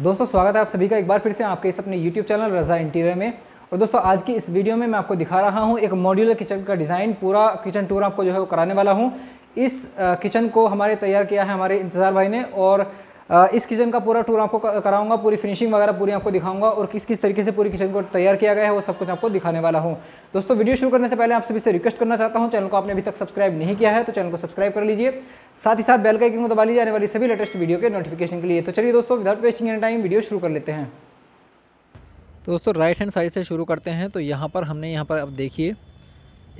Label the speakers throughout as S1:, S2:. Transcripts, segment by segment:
S1: दोस्तों स्वागत है आप सभी का एक बार फिर से आपके इस अपने यूट्यूब चैनल रज़ा इंटीरियर में और दोस्तों आज की इस वीडियो में मैं आपको दिखा रहा हूँ एक मॉड्यूलर किचन का डिज़ाइन पूरा किचन टूर आपको जो है वो कराने वाला हूँ इस किचन को हमारे तैयार किया है हमारे इंतज़ार भाई ने और इस किचन का पूरा टूर आपको कराऊंगा पूरी फिनिशिंग वगैरह पूरी आपको दिखाऊंगा और किस किस तरीके से पूरी किचन को तैयार किया गया है वो सब कुछ आपको दिखाने वाला हूँ दोस्तों वीडियो शुरू करने से पहले आप सभी से रिक्वेस्ट करना चाहता हूँ चैनल को आपने अभी तक सब्सक्राइब नहीं किया है तो चैनल को सब्सक्राइब कर लीजिए साथ ही साथ बेल का को दबा लीजिए आने वाली सभी लेटेस्ट वीडियो के नोटिफिकेशन के लिए तो चलिए दोस्तों without wasting any time video शुरू कर लेते हैं दोस्तों राइट हैंड साइड से शुरू करते हैं तो यहाँ पर हमने यहाँ पर अब देखिए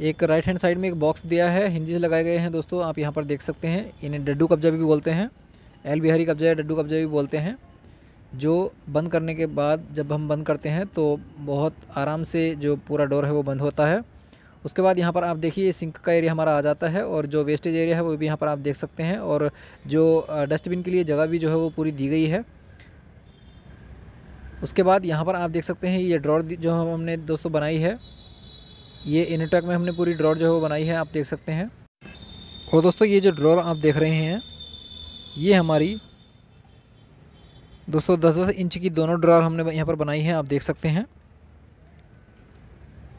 S1: एक राइट हैंड साइड में एक बॉक्स दिया है हिंजेस लगाए गए हैं दोस्तों आप यहाँ पर देख सकते हैं इन्हें डड्डू कब्जा भी बोलते हैं एल बिहारी कब्जा या डड्डू कब्जा भी बोलते हैं जो बंद करने के बाद जब हम बंद करते हैं तो बहुत आराम से जो पूरा डोर है वो बंद होता है उसके बाद यहाँ पर आप देखिए सिंक का एरिया हमारा आ जाता है और जो वेस्टेज एरिया है वो भी यहाँ पर आप देख सकते हैं और जो डस्टबिन के लिए जगह भी जो है वो पूरी दी गई है उसके बाद यहाँ पर आप देख सकते हैं ये ड्रॉर जो हमने दोस्तों बनाई है ये इनटेक में हमने पूरी ड्रॉर जो है वो बनाई है आप देख सकते हैं और दोस्तों ये जो ड्रॉर आप देख रहे हैं ये हमारी दोस्तों दस दस इंच की दोनों ड्रार हमने यहाँ पर बनाई है आप देख सकते हैं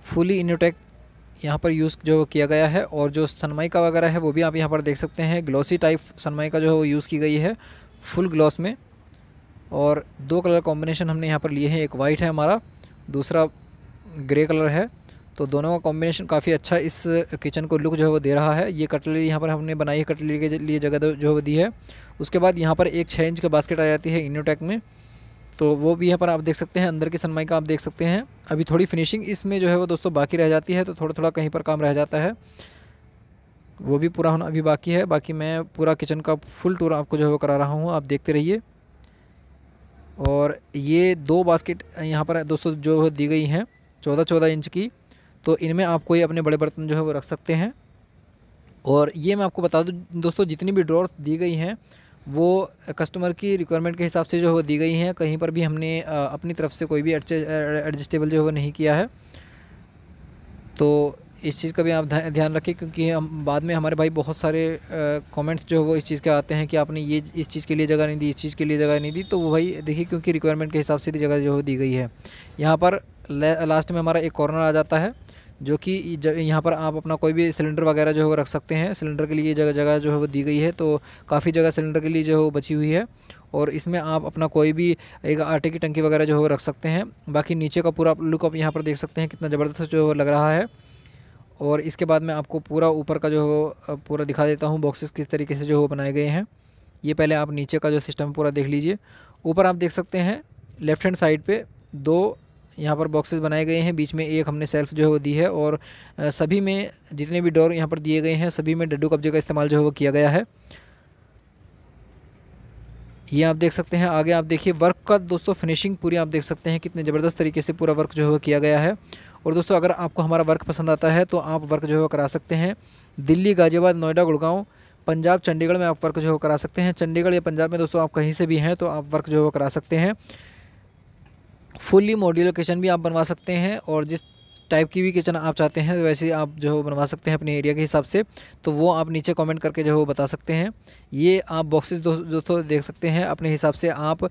S1: फुली इनोटेक यहाँ पर यूज़ जो किया गया है और जो सनमाइका वगैरह है वो भी आप यहाँ पर देख सकते हैं ग्लॉसी टाइप सनमाइका जो है वो यूज़ की गई है फुल ग्लॉस में और दो कलर कॉम्बिनेशन हमने यहाँ पर लिए हैं एक वाइट है हमारा दूसरा ग्रे कलर है तो दोनों का कॉम्बिनेशन काफ़ी अच्छा इस किचन को लुक जो है वो दे रहा है ये कटलरी यहाँ पर हमने बनाई है कटलरी के लिए जगह जो है वो दी है उसके बाद यहाँ पर एक छः इंच का बास्केट आ जाती है इनोटेक में तो वो भी यहाँ पर आप देख सकते हैं अंदर की सनमाई का आप देख सकते हैं अभी थोड़ी फिनिशिंग इसमें जो है वो दोस्तों बाकी रह जाती है तो थोड़ा थोड़ा कहीं पर काम रह जाता है वो भी पूरा होना अभी बाकी है बाकी मैं पूरा किचन का फुल टूर आपको जो है वो करा रहा हूँ आप देखते रहिए और ये दो बास्केट यहाँ पर दोस्तों जो दी गई हैं चौदह चौदह इंच की तो इनमें आप कोई अपने बड़े बर्तन जो है वो रख सकते हैं और ये मैं आपको बता दूँ दोस्तों जितनी भी ड्रॉर दी गई हैं वो कस्टमर की रिक्वायरमेंट के हिसाब से जो है वो दी गई हैं कहीं पर भी हमने अपनी तरफ से कोई भी एडजस्टेबल जो है नहीं किया है तो इस चीज़ का भी आप ध्यान रखें क्योंकि हम बाद में हमारे भाई बहुत सारे कमेंट्स जो है वो इस चीज़ के आते हैं कि आपने ये इस चीज़ के लिए जगह नहीं दी इस चीज़ के लिए जगह नहीं दी तो वो भाई देखिए क्योंकि रिक्वायरमेंट के हिसाब से जगह जो है दी गई है यहाँ पर लास्ट में हमारा एक कॉर्नर आ जाता है जो कि जब यहाँ पर आप अपना कोई भी सिलेंडर वगैरह जो है वो रख सकते हैं सिलेंडर के लिए जगह जगह जो है वो दी गई है तो काफ़ी जगह सिलेंडर के लिए जो है वो बची हुई है और इसमें आप अपना कोई भी एक आटे की टंकी वगैरह जो है वो रख सकते हैं बाकी नीचे का पूरा लुक आप यहाँ पर देख सकते हैं कितना ज़बरदस्त जो लग रहा है और इसके बाद मैं आपको पूरा ऊपर का जो है पूरा दिखा देता हूँ बॉक्सेस किस तरीके से जो बनाए गए हैं ये पहले आप नीचे का जो सिस्टम पूरा देख लीजिए ऊपर आप देख सकते हैं लेफ़्ट हैंड साइड पर दो यहाँ पर बॉक्सेस बनाए गए हैं बीच में एक हमने सेल्फ जो है वो दी है और सभी में जितने भी डोर यहाँ पर दिए गए हैं सभी में डड्डू कब्जे का इस्तेमाल जो है वो किया गया है ये आप देख सकते हैं आगे आप देखिए वर्क का दोस्तों फिनिशिंग पूरी आप देख सकते हैं कितने ज़बरदस्त तरीके से पूरा वर्क जो है वो किया गया है और दोस्तों अगर आपको हमारा वर्क पसंद आता है तो आप वर्क जो है वो करा सकते हैं दिल्ली गाज़ियाबाद नोएडा गुड़गांव पंजाब चंडीगढ़ में आप वर्क जो है करा सकते हैं चंडीगढ़ या पंजाब में दोस्तों आप कहीं से भी हैं तो आप वर्क जो है करा सकते हैं फुली मॉड्यूलर किचन भी आप बनवा सकते हैं और जिस टाइप की भी किचन आप चाहते हैं वैसे आप जो है बनवा सकते हैं अपने एरिया के हिसाब से तो वो आप नीचे कमेंट करके जो है बता सकते हैं ये आप बॉक्सेस दोस्तों देख सकते हैं अपने हिसाब से आप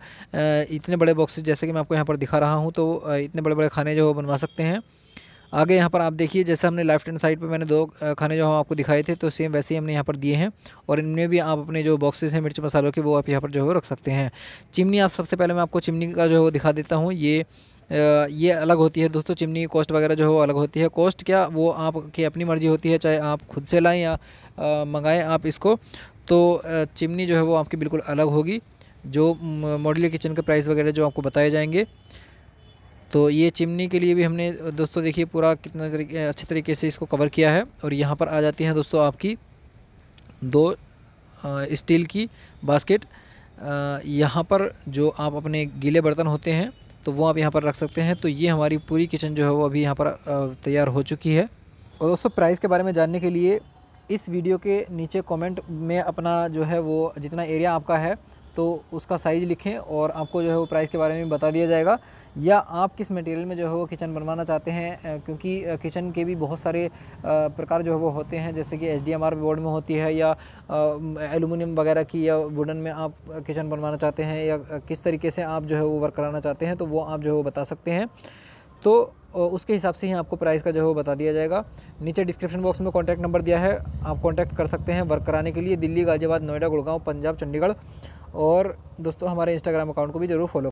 S1: इतने बड़े बॉक्सेस जैसे कि मैं आपको यहाँ पर दिखा रहा हूँ तो इतने बड़े बड़े खाने जो बनवा सकते हैं आगे यहाँ पर आप देखिए जैसे हमने लेफ्ट हैंड साइड पर मैंने दो खाने जो हम आपको दिखाए थे तो सेम वैसे ही हमने यहाँ पर दिए हैं और इनमें भी आप अपने जो बॉक्सेस हैं मिर्च मसालों के वो आप यहाँ पर जो है रख सकते हैं चिमनी आप सबसे पहले मैं आपको चिमनी का जो है दिखा देता हूँ ये ये अलग होती है दोस्तों चिमनी की कॉस्ट वगैरह जो है वो अलग होती है कॉस्ट क्या वो आपकी अपनी मर्ज़ी होती है चाहे आप खुद से लाएँ या मंगाएँ आप इसको तो चिमनी जो है वो आपकी बिल्कुल अलग होगी जो मॉडल किचन के प्राइस वगैरह जो आपको बताए जाएंगे तो ये चिमनी के लिए भी हमने दोस्तों देखिए पूरा कितना तरीके अच्छे तरीके से इसको कवर किया है और यहाँ पर आ जाती हैं दोस्तों आपकी दो स्टील की बास्केट यहाँ पर जो आप अपने गीले बर्तन होते हैं तो वो आप यहाँ पर रख सकते हैं तो ये हमारी पूरी किचन जो है वो अभी यहाँ पर तैयार हो चुकी है और दोस्तों प्राइस के बारे में जानने के लिए इस वीडियो के नीचे कमेंट में अपना जो है वो जितना एरिया आपका है तो उसका साइज़ लिखें और आपको जो है वो प्राइस के बारे में बता दिया जाएगा या आप किस मटेरियल में जो है वो किचन बनवाना चाहते हैं क्योंकि किचन के भी बहुत सारे प्रकार जो है वो होते हैं जैसे कि एच बोर्ड में होती है या एलुमिनियम वगैरह की या वुडन में आप किचन बनवाना चाहते हैं या किस तरीके से आप जो है वो वर्क कराना चाहते हैं तो वो आप जो है वो बता सकते हैं तो उसके हिसाब से ही आपको प्राइस का जो है वो बता दिया जाएगा नीचे डिस्क्रिप्शन बॉक्स में कॉन्टैक्ट नंबर दिया है आप कॉन्टैक्ट कर सकते हैं वर्क कराने के लिए दिल्ली गाजियाबाद नोएडा गुड़गांव पंजाब चंडीगढ़ और दोस्तों हमारे इंस्टाग्राम अकाउंट को भी ज़रूर फॉलो